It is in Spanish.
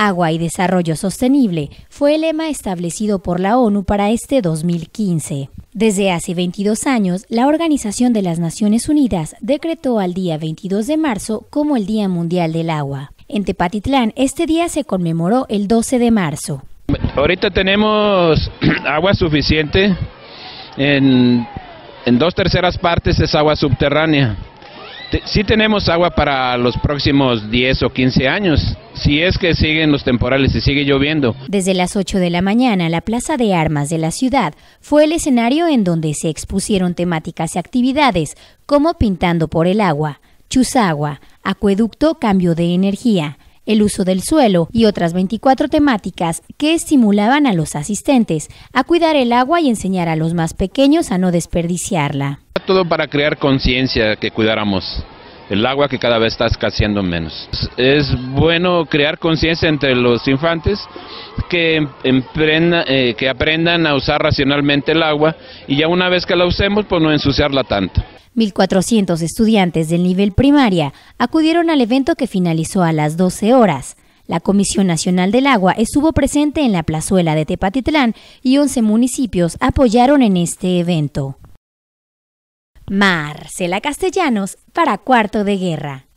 Agua y Desarrollo Sostenible fue el lema establecido por la ONU para este 2015. Desde hace 22 años, la Organización de las Naciones Unidas decretó al día 22 de marzo como el Día Mundial del Agua. En Tepatitlán, este día se conmemoró el 12 de marzo. Ahorita tenemos agua suficiente, en, en dos terceras partes es agua subterránea si tenemos agua para los próximos 10 o 15 años, si es que siguen los temporales y sigue lloviendo. Desde las 8 de la mañana, la Plaza de Armas de la ciudad fue el escenario en donde se expusieron temáticas y actividades como Pintando por el Agua, chuzagua, Acueducto Cambio de Energía, el uso del suelo y otras 24 temáticas que estimulaban a los asistentes a cuidar el agua y enseñar a los más pequeños a no desperdiciarla todo para crear conciencia que cuidáramos el agua que cada vez está escaseando menos. Es bueno crear conciencia entre los infantes que, eh, que aprendan a usar racionalmente el agua y ya una vez que la usemos, pues no ensuciarla tanto. 1.400 estudiantes del nivel primaria acudieron al evento que finalizó a las 12 horas. La Comisión Nacional del Agua estuvo presente en la plazuela de Tepatitlán y 11 municipios apoyaron en este evento. Marcela Castellanos para Cuarto de Guerra.